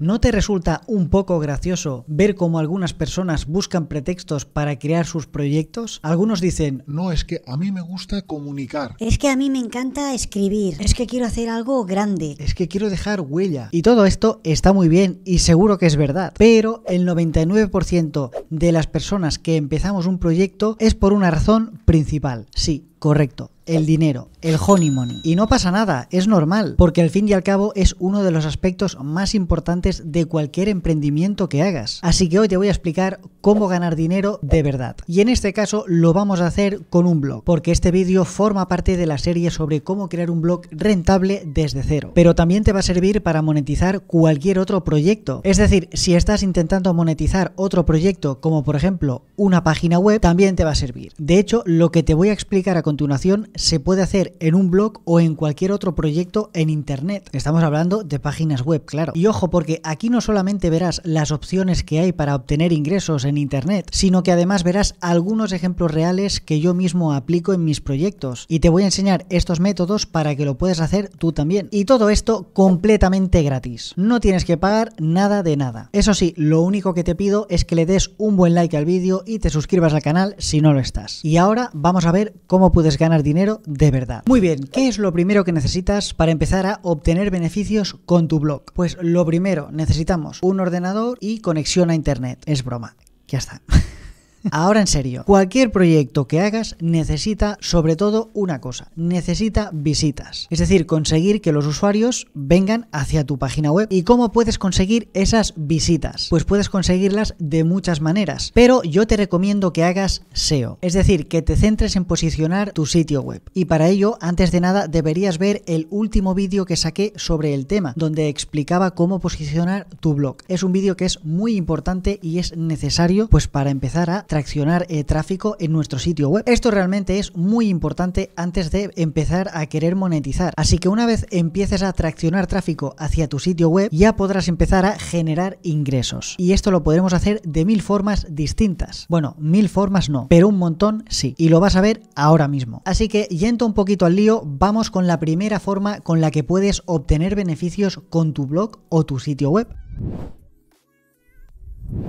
¿No te resulta un poco gracioso ver cómo algunas personas buscan pretextos para crear sus proyectos? Algunos dicen, no, es que a mí me gusta comunicar. Es que a mí me encanta escribir. Es que quiero hacer algo grande. Es que quiero dejar huella. Y todo esto está muy bien y seguro que es verdad. Pero el 99% de las personas que empezamos un proyecto es por una razón principal. Sí, correcto el dinero, el honeymoon. Y no pasa nada, es normal, porque al fin y al cabo es uno de los aspectos más importantes de cualquier emprendimiento que hagas. Así que hoy te voy a explicar cómo ganar dinero de verdad. Y en este caso lo vamos a hacer con un blog, porque este vídeo forma parte de la serie sobre cómo crear un blog rentable desde cero. Pero también te va a servir para monetizar cualquier otro proyecto. Es decir, si estás intentando monetizar otro proyecto, como por ejemplo una página web, también te va a servir. De hecho, lo que te voy a explicar a continuación se puede hacer en un blog o en cualquier otro proyecto en Internet. Estamos hablando de páginas web, claro. Y ojo, porque aquí no solamente verás las opciones que hay para obtener ingresos en Internet, sino que además verás algunos ejemplos reales que yo mismo aplico en mis proyectos. Y te voy a enseñar estos métodos para que lo puedas hacer tú también. Y todo esto completamente gratis. No tienes que pagar nada de nada. Eso sí, lo único que te pido es que le des un buen like al vídeo y te suscribas al canal si no lo estás. Y ahora vamos a ver cómo puedes ganar dinero de verdad. Muy bien, ¿qué es lo primero que necesitas para empezar a obtener beneficios con tu blog? Pues lo primero, necesitamos un ordenador y conexión a Internet. Es broma. Ya está. Ahora en serio, cualquier proyecto que hagas necesita sobre todo una cosa, necesita visitas. Es decir, conseguir que los usuarios vengan hacia tu página web. ¿Y cómo puedes conseguir esas visitas? Pues puedes conseguirlas de muchas maneras, pero yo te recomiendo que hagas SEO, es decir, que te centres en posicionar tu sitio web. Y para ello, antes de nada, deberías ver el último vídeo que saqué sobre el tema, donde explicaba cómo posicionar tu blog. Es un vídeo que es muy importante y es necesario pues para empezar a traccionar eh, tráfico en nuestro sitio web. Esto realmente es muy importante antes de empezar a querer monetizar. Así que una vez empieces a traccionar tráfico hacia tu sitio web, ya podrás empezar a generar ingresos. Y esto lo podremos hacer de mil formas distintas. Bueno, mil formas no, pero un montón sí. Y lo vas a ver ahora mismo. Así que yendo un poquito al lío, vamos con la primera forma con la que puedes obtener beneficios con tu blog o tu sitio web.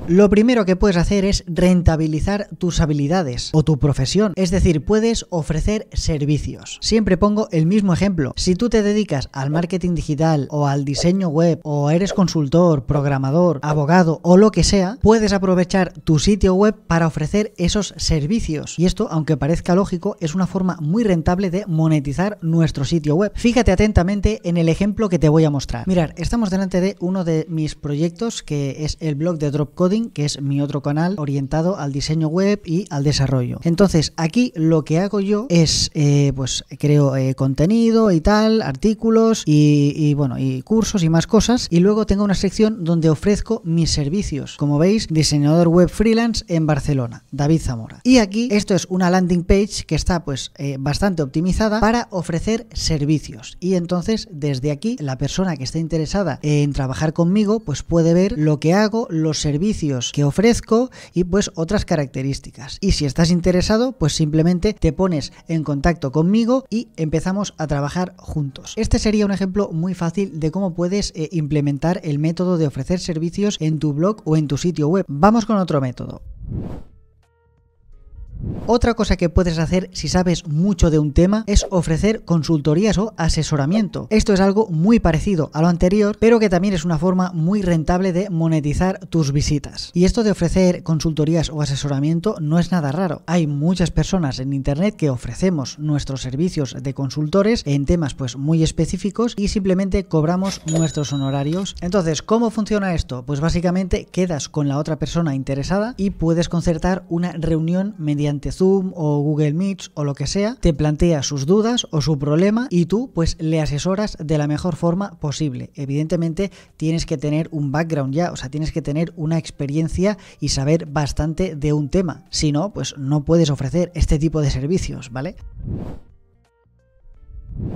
Lo primero que puedes hacer es rentabilizar tus habilidades o tu profesión, es decir, puedes ofrecer servicios. Siempre pongo el mismo ejemplo. Si tú te dedicas al marketing digital o al diseño web o eres consultor, programador, abogado o lo que sea, puedes aprovechar tu sitio web para ofrecer esos servicios. Y esto, aunque parezca lógico, es una forma muy rentable de monetizar nuestro sitio web. Fíjate atentamente en el ejemplo que te voy a mostrar. Mirar, estamos delante de uno de mis proyectos que es el blog de Drop Coding, que es mi otro canal orientado al diseño web y al desarrollo. Entonces, aquí lo que hago yo es, eh, pues, creo eh, contenido y tal, artículos y, bueno, y cursos y más cosas. Y luego tengo una sección donde ofrezco mis servicios. Como veis, diseñador web freelance en Barcelona, David Zamora. Y aquí, esto es una landing page que está, pues, eh, bastante optimizada para ofrecer servicios. Y entonces, desde aquí, la persona que esté interesada en trabajar conmigo, pues puede ver lo que hago, los servicios que ofrezco y pues otras características. Y si estás interesado, pues simplemente te pones en contacto conmigo y empezamos a trabajar juntos. Este sería un ejemplo muy fácil de cómo puedes eh, implementar el método de ofrecer servicios en tu blog o en tu sitio web. Vamos con otro método. Otra cosa que puedes hacer si sabes mucho de un tema es ofrecer consultorías o asesoramiento. Esto es algo muy parecido a lo anterior, pero que también es una forma muy rentable de monetizar tus visitas. Y esto de ofrecer consultorías o asesoramiento no es nada raro. Hay muchas personas en internet que ofrecemos nuestros servicios de consultores en temas pues muy específicos y simplemente cobramos nuestros honorarios. Entonces, ¿cómo funciona esto? Pues básicamente quedas con la otra persona interesada y puedes concertar una reunión mediante Zoom o Google Meet o lo que sea, te plantea sus dudas o su problema y tú pues le asesoras de la mejor forma posible. Evidentemente tienes que tener un background ya, o sea, tienes que tener una experiencia y saber bastante de un tema. Si no, pues no puedes ofrecer este tipo de servicios, ¿vale?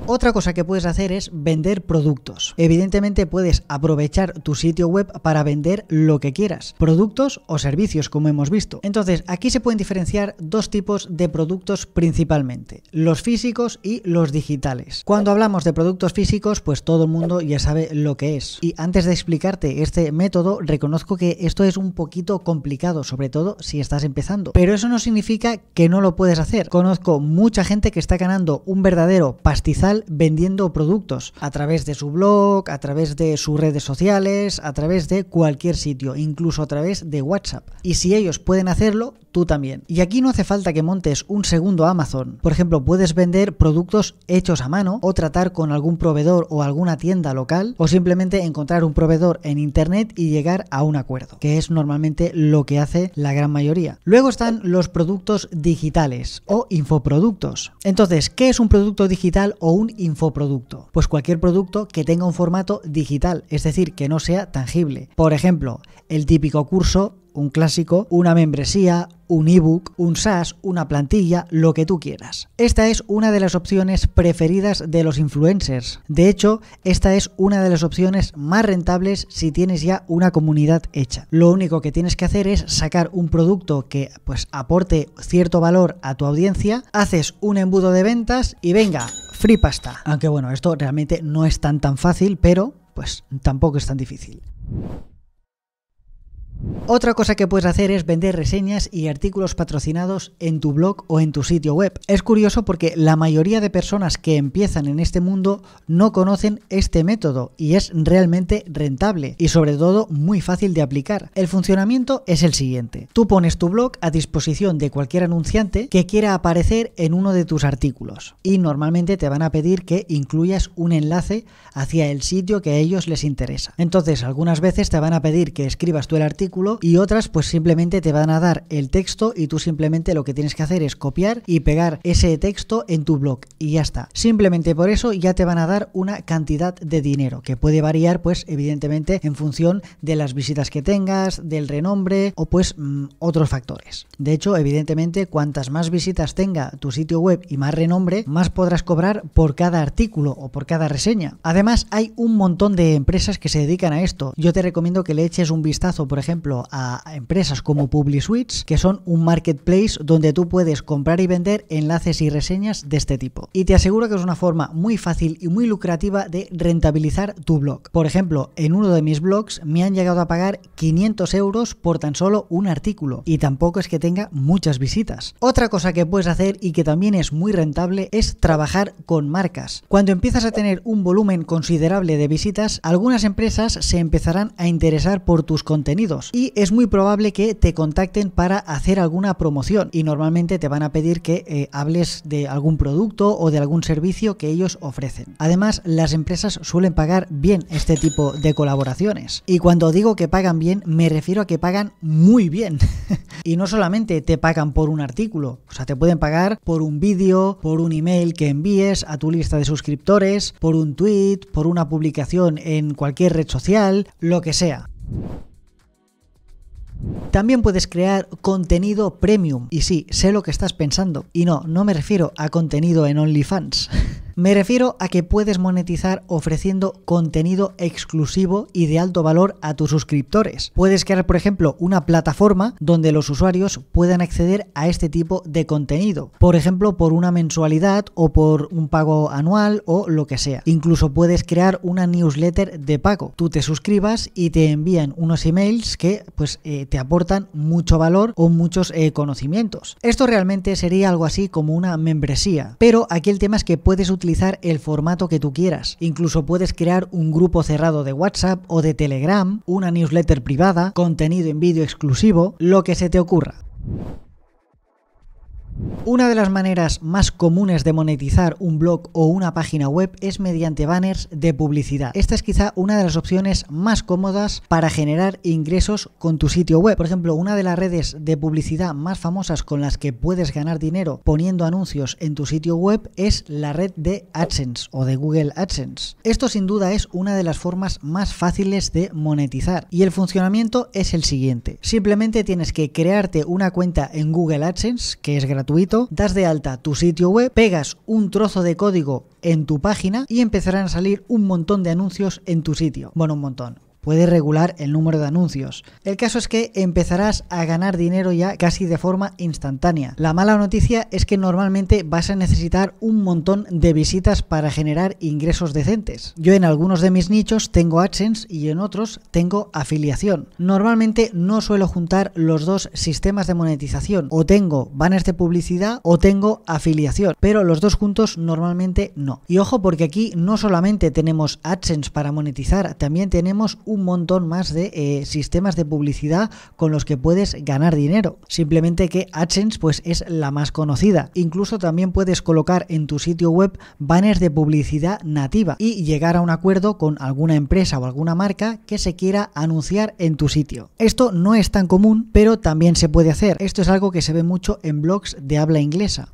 Otra cosa que puedes hacer es vender productos. Evidentemente puedes aprovechar tu sitio web para vender lo que quieras, productos o servicios como hemos visto. Entonces aquí se pueden diferenciar dos tipos de productos principalmente, los físicos y los digitales. Cuando hablamos de productos físicos, pues todo el mundo ya sabe lo que es. Y antes de explicarte este método, reconozco que esto es un poquito complicado, sobre todo si estás empezando. Pero eso no significa que no lo puedes hacer. Conozco mucha gente que está ganando un verdadero pastel vendiendo productos a través de su blog, a través de sus redes sociales, a través de cualquier sitio, incluso a través de WhatsApp. Y si ellos pueden hacerlo, tú también. Y aquí no hace falta que montes un segundo Amazon. Por ejemplo, puedes vender productos hechos a mano o tratar con algún proveedor o alguna tienda local o simplemente encontrar un proveedor en internet y llegar a un acuerdo, que es normalmente lo que hace la gran mayoría. Luego están los productos digitales o infoproductos. Entonces, ¿qué es un producto digital o un infoproducto? Pues cualquier producto que tenga un formato digital, es decir, que no sea tangible. Por ejemplo, el típico curso un clásico, una membresía, un ebook, un SaaS, una plantilla, lo que tú quieras. Esta es una de las opciones preferidas de los influencers. De hecho, esta es una de las opciones más rentables si tienes ya una comunidad hecha. Lo único que tienes que hacer es sacar un producto que pues aporte cierto valor a tu audiencia, haces un embudo de ventas y venga, free pasta. Aunque bueno, esto realmente no es tan tan fácil, pero pues tampoco es tan difícil. Otra cosa que puedes hacer es vender reseñas y artículos patrocinados en tu blog o en tu sitio web. Es curioso porque la mayoría de personas que empiezan en este mundo no conocen este método y es realmente rentable y sobre todo muy fácil de aplicar. El funcionamiento es el siguiente. Tú pones tu blog a disposición de cualquier anunciante que quiera aparecer en uno de tus artículos y normalmente te van a pedir que incluyas un enlace hacia el sitio que a ellos les interesa. Entonces algunas veces te van a pedir que escribas tú el artículo y otras pues simplemente te van a dar el texto y tú simplemente lo que tienes que hacer es copiar y pegar ese texto en tu blog y ya está. Simplemente por eso ya te van a dar una cantidad de dinero que puede variar pues evidentemente en función de las visitas que tengas, del renombre o pues mm, otros factores. De hecho, evidentemente cuantas más visitas tenga tu sitio web y más renombre, más podrás cobrar por cada artículo o por cada reseña. Además, hay un montón de empresas que se dedican a esto. Yo te recomiendo que le eches un vistazo, por ejemplo, a empresas como Publiswitch que son un marketplace donde tú puedes comprar y vender enlaces y reseñas de este tipo. Y te aseguro que es una forma muy fácil y muy lucrativa de rentabilizar tu blog. Por ejemplo, en uno de mis blogs me han llegado a pagar 500 euros por tan solo un artículo y tampoco es que tenga muchas visitas. Otra cosa que puedes hacer y que también es muy rentable es trabajar con marcas. Cuando empiezas a tener un volumen considerable de visitas, algunas empresas se empezarán a interesar por tus contenidos y es muy probable que te contacten para hacer alguna promoción y normalmente te van a pedir que eh, hables de algún producto o de algún servicio que ellos ofrecen. Además, las empresas suelen pagar bien este tipo de colaboraciones. Y cuando digo que pagan bien, me refiero a que pagan muy bien. y no solamente te pagan por un artículo, o sea, te pueden pagar por un vídeo, por un email que envíes a tu lista de suscriptores, por un tweet, por una publicación en cualquier red social, lo que sea. También puedes crear contenido premium. Y sí, sé lo que estás pensando. Y no, no me refiero a contenido en OnlyFans. Me refiero a que puedes monetizar ofreciendo contenido exclusivo y de alto valor a tus suscriptores. Puedes crear, por ejemplo, una plataforma donde los usuarios puedan acceder a este tipo de contenido, por ejemplo, por una mensualidad o por un pago anual o lo que sea. Incluso puedes crear una newsletter de pago. Tú te suscribas y te envían unos emails que pues eh, te aportan mucho valor o muchos eh, conocimientos. Esto realmente sería algo así como una membresía, pero aquí el tema es que puedes utilizar el formato que tú quieras. Incluso puedes crear un grupo cerrado de WhatsApp o de Telegram, una newsletter privada, contenido en vídeo exclusivo, lo que se te ocurra. Una de las maneras más comunes de monetizar un blog o una página web es mediante banners de publicidad. Esta es quizá una de las opciones más cómodas para generar ingresos con tu sitio web. Por ejemplo, una de las redes de publicidad más famosas con las que puedes ganar dinero poniendo anuncios en tu sitio web es la red de AdSense o de Google AdSense. Esto sin duda es una de las formas más fáciles de monetizar y el funcionamiento es el siguiente. Simplemente tienes que crearte una cuenta en Google AdSense que es gratuita gratuito, das de alta tu sitio web, pegas un trozo de código en tu página y empezarán a salir un montón de anuncios en tu sitio. Bueno, un montón puede regular el número de anuncios. El caso es que empezarás a ganar dinero ya casi de forma instantánea. La mala noticia es que normalmente vas a necesitar un montón de visitas para generar ingresos decentes. Yo en algunos de mis nichos tengo AdSense y en otros tengo afiliación. Normalmente no suelo juntar los dos sistemas de monetización. O tengo banners de publicidad o tengo afiliación. Pero los dos juntos normalmente no. Y ojo porque aquí no solamente tenemos AdSense para monetizar, también tenemos un montón más de eh, sistemas de publicidad con los que puedes ganar dinero. Simplemente que AdSense pues es la más conocida. Incluso también puedes colocar en tu sitio web banners de publicidad nativa y llegar a un acuerdo con alguna empresa o alguna marca que se quiera anunciar en tu sitio. Esto no es tan común, pero también se puede hacer. Esto es algo que se ve mucho en blogs de habla inglesa.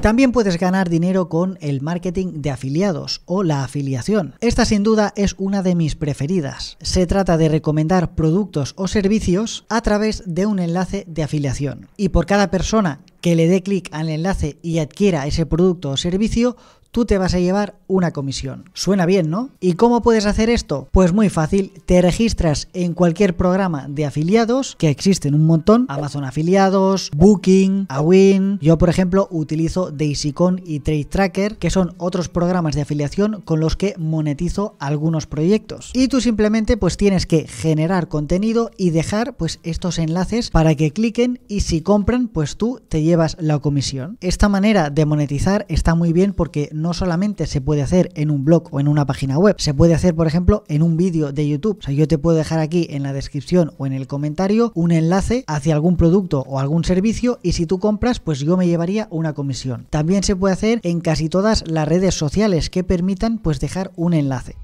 También puedes ganar dinero con el marketing de afiliados o la afiliación. Esta sin duda es una de mis preferidas. Se trata de recomendar productos o servicios a través de un enlace de afiliación. Y por cada persona que le dé clic al enlace y adquiera ese producto o servicio, tú te vas a llevar una comisión. Suena bien, ¿no? ¿Y cómo puedes hacer esto? Pues muy fácil, te registras en cualquier programa de afiliados, que existen un montón, Amazon Afiliados, Booking, Awin, yo por ejemplo utilizo Daisycon y Trade Tracker, que son otros programas de afiliación con los que monetizo algunos proyectos. Y tú simplemente pues tienes que generar contenido y dejar pues estos enlaces para que cliquen y si compran pues tú te llevas la comisión. Esta manera de monetizar está muy bien porque no no solamente se puede hacer en un blog o en una página web, se puede hacer, por ejemplo, en un vídeo de YouTube. O sea, yo te puedo dejar aquí en la descripción o en el comentario un enlace hacia algún producto o algún servicio y si tú compras, pues yo me llevaría una comisión. También se puede hacer en casi todas las redes sociales que permitan pues dejar un enlace.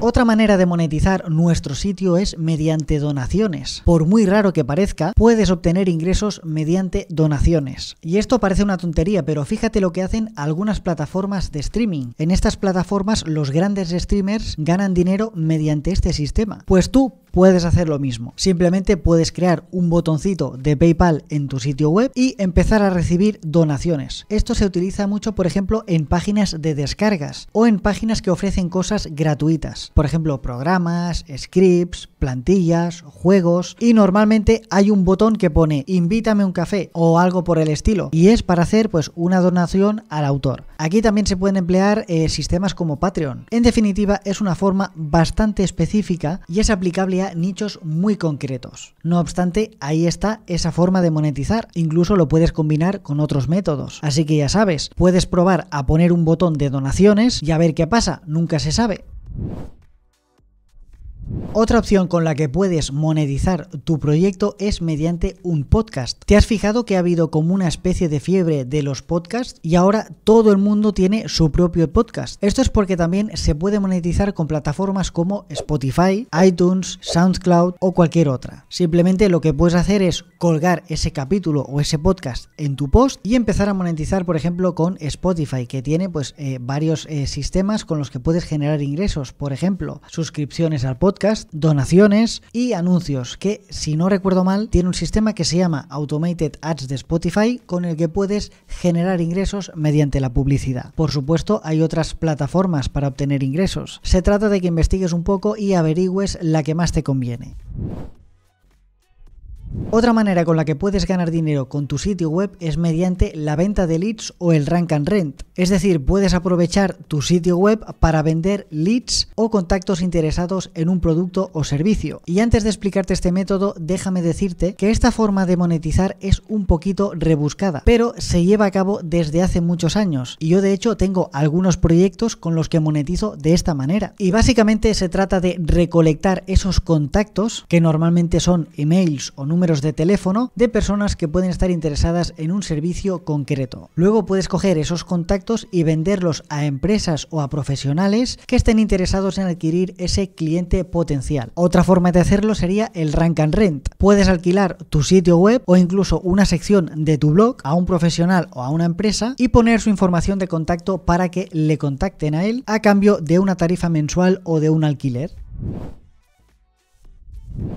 Otra manera de monetizar nuestro sitio es mediante donaciones. Por muy raro que parezca, puedes obtener ingresos mediante donaciones. Y esto parece una tontería, pero fíjate lo que hacen algunas plataformas de streaming. En estas plataformas los grandes streamers ganan dinero mediante este sistema. Pues tú puedes hacer lo mismo. Simplemente puedes crear un botoncito de PayPal en tu sitio web y empezar a recibir donaciones. Esto se utiliza mucho, por ejemplo, en páginas de descargas o en páginas que ofrecen cosas gratuitas. Por ejemplo, programas, scripts, plantillas, juegos y normalmente hay un botón que pone invítame un café o algo por el estilo y es para hacer pues una donación al autor. Aquí también se pueden emplear eh, sistemas como Patreon. En definitiva es una forma bastante específica y es aplicable a nichos muy concretos. No obstante, ahí está esa forma de monetizar. Incluso lo puedes combinar con otros métodos. Así que ya sabes, puedes probar a poner un botón de donaciones y a ver qué pasa. Nunca se sabe. Otra opción con la que puedes monetizar tu proyecto es mediante un podcast. ¿Te has fijado que ha habido como una especie de fiebre de los podcasts y ahora todo el mundo tiene su propio podcast? Esto es porque también se puede monetizar con plataformas como Spotify, iTunes, SoundCloud o cualquier otra. Simplemente lo que puedes hacer es colgar ese capítulo o ese podcast en tu post y empezar a monetizar, por ejemplo, con Spotify, que tiene pues eh, varios eh, sistemas con los que puedes generar ingresos, por ejemplo, suscripciones al podcast, podcast, donaciones y anuncios, que si no recuerdo mal, tiene un sistema que se llama Automated Ads de Spotify con el que puedes generar ingresos mediante la publicidad. Por supuesto, hay otras plataformas para obtener ingresos. Se trata de que investigues un poco y averigües la que más te conviene. Otra manera con la que puedes ganar dinero con tu sitio web es mediante la venta de leads o el rank and rent. Es decir, puedes aprovechar tu sitio web para vender leads o contactos interesados en un producto o servicio. Y antes de explicarte este método, déjame decirte que esta forma de monetizar es un poquito rebuscada, pero se lleva a cabo desde hace muchos años. Y yo de hecho tengo algunos proyectos con los que monetizo de esta manera. Y básicamente se trata de recolectar esos contactos, que normalmente son emails o números de teléfono de personas que pueden estar interesadas en un servicio concreto. Luego puedes coger esos contactos y venderlos a empresas o a profesionales que estén interesados en adquirir ese cliente potencial. Otra forma de hacerlo sería el rank and rent. Puedes alquilar tu sitio web o incluso una sección de tu blog a un profesional o a una empresa y poner su información de contacto para que le contacten a él a cambio de una tarifa mensual o de un alquiler.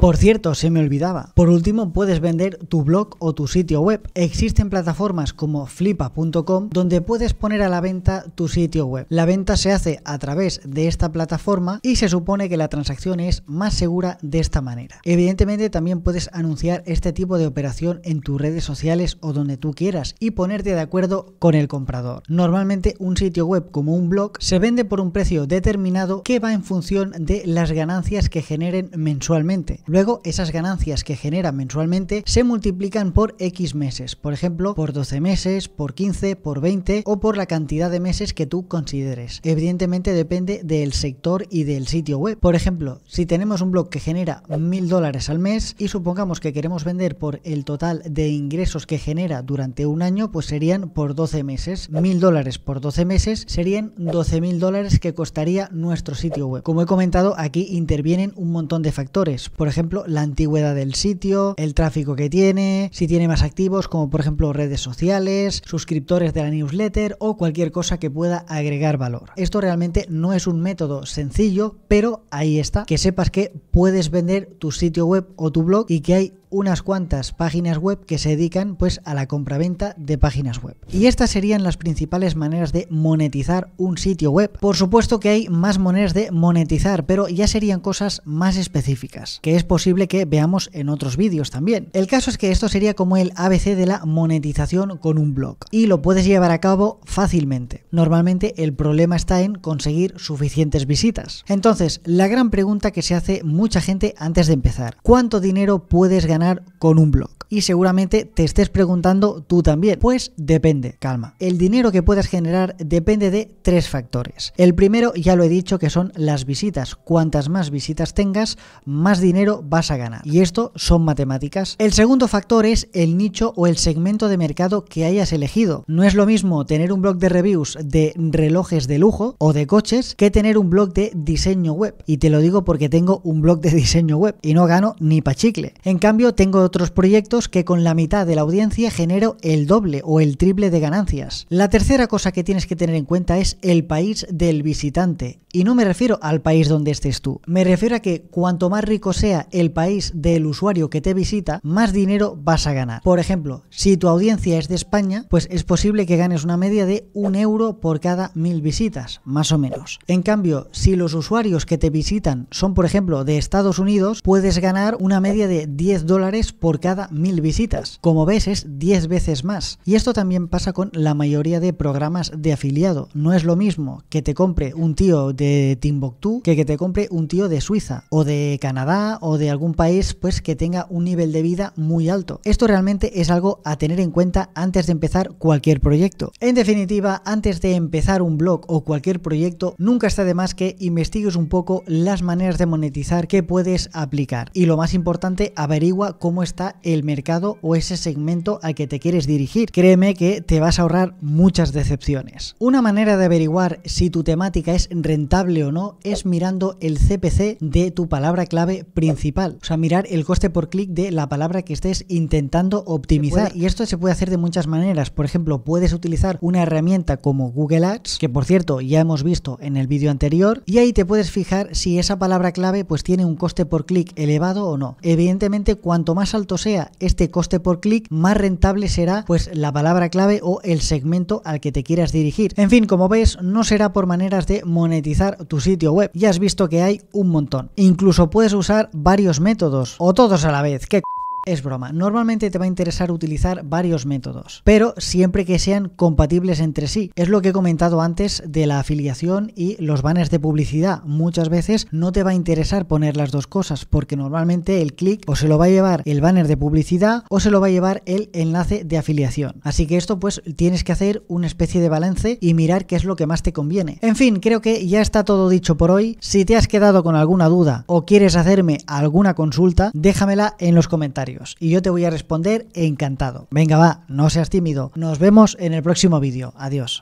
Por cierto, se me olvidaba. Por último, puedes vender tu blog o tu sitio web. Existen plataformas como flipa.com donde puedes poner a la venta tu sitio web. La venta se hace a través de esta plataforma y se supone que la transacción es más segura de esta manera. Evidentemente, también puedes anunciar este tipo de operación en tus redes sociales o donde tú quieras y ponerte de acuerdo con el comprador. Normalmente, un sitio web como un blog se vende por un precio determinado que va en función de las ganancias que generen mensualmente Luego, esas ganancias que genera mensualmente se multiplican por X meses, por ejemplo, por 12 meses, por 15, por 20 o por la cantidad de meses que tú consideres. Evidentemente depende del sector y del sitio web. Por ejemplo, si tenemos un blog que genera 1000 dólares al mes y supongamos que queremos vender por el total de ingresos que genera durante un año, pues serían por 12 meses. 1000 dólares por 12 meses serían 12.000 dólares que costaría nuestro sitio web. Como he comentado, aquí intervienen un montón de factores por ejemplo, la antigüedad del sitio, el tráfico que tiene, si tiene más activos como por ejemplo redes sociales, suscriptores de la newsletter o cualquier cosa que pueda agregar valor. Esto realmente no es un método sencillo, pero ahí está, que sepas que puedes vender tu sitio web o tu blog y que hay unas cuantas páginas web que se dedican pues a la compraventa de páginas web. Y estas serían las principales maneras de monetizar un sitio web. Por supuesto que hay más maneras de monetizar, pero ya serían cosas más específicas, que es posible que veamos en otros vídeos también. El caso es que esto sería como el ABC de la monetización con un blog y lo puedes llevar a cabo fácilmente. Normalmente el problema está en conseguir suficientes visitas. Entonces, la gran pregunta que se hace mucha gente antes de empezar, ¿cuánto dinero puedes ganar con un blog. Y seguramente te estés preguntando tú también. Pues depende, calma. El dinero que puedas generar depende de tres factores. El primero, ya lo he dicho, que son las visitas. Cuantas más visitas tengas, más dinero vas a ganar. Y esto son matemáticas. El segundo factor es el nicho o el segmento de mercado que hayas elegido. No es lo mismo tener un blog de reviews de relojes de lujo o de coches que tener un blog de diseño web. Y te lo digo porque tengo un blog de diseño web y no gano ni pa' chicle. En cambio, tengo otros proyectos que con la mitad de la audiencia genero el doble o el triple de ganancias. La tercera cosa que tienes que tener en cuenta es el país del visitante. Y no me refiero al país donde estés tú. Me refiero a que cuanto más rico sea el país del usuario que te visita, más dinero vas a ganar. Por ejemplo, si tu audiencia es de España, pues es posible que ganes una media de un euro por cada mil visitas, más o menos. En cambio, si los usuarios que te visitan son, por ejemplo, de Estados Unidos, puedes ganar una media de 10 dólares por cada mil visitas. Como ves, es 10 veces más. Y esto también pasa con la mayoría de programas de afiliado. No es lo mismo que te compre un tío de Timbuktu que que te compre un tío de Suiza o de Canadá o de algún país pues que tenga un nivel de vida muy alto. Esto realmente es algo a tener en cuenta antes de empezar cualquier proyecto. En definitiva, antes de empezar un blog o cualquier proyecto, nunca está de más que investigues un poco las maneras de monetizar que puedes aplicar. Y lo más importante, averigua cómo está el mercado o ese segmento al que te quieres dirigir. Créeme que te vas a ahorrar muchas decepciones. Una manera de averiguar si tu temática es rentable o no es mirando el CPC de tu palabra clave principal. O sea, mirar el coste por clic de la palabra que estés intentando optimizar. Y esto se puede hacer de muchas maneras. Por ejemplo, puedes utilizar una herramienta como Google Ads, que por cierto ya hemos visto en el vídeo anterior, y ahí te puedes fijar si esa palabra clave pues tiene un coste por clic elevado o no. Evidentemente, cuando cuanto más alto sea este coste por clic, más rentable será pues la palabra clave o el segmento al que te quieras dirigir. En fin, como ves, no será por maneras de monetizar tu sitio web. Ya has visto que hay un montón. Incluso puedes usar varios métodos o todos a la vez. ¿Qué es broma, normalmente te va a interesar utilizar varios métodos, pero siempre que sean compatibles entre sí. Es lo que he comentado antes de la afiliación y los banners de publicidad. Muchas veces no te va a interesar poner las dos cosas porque normalmente el clic o se lo va a llevar el banner de publicidad o se lo va a llevar el enlace de afiliación. Así que esto pues tienes que hacer una especie de balance y mirar qué es lo que más te conviene. En fin, creo que ya está todo dicho por hoy. Si te has quedado con alguna duda o quieres hacerme alguna consulta, déjamela en los comentarios y yo te voy a responder encantado. Venga, va, no seas tímido. Nos vemos en el próximo vídeo. Adiós.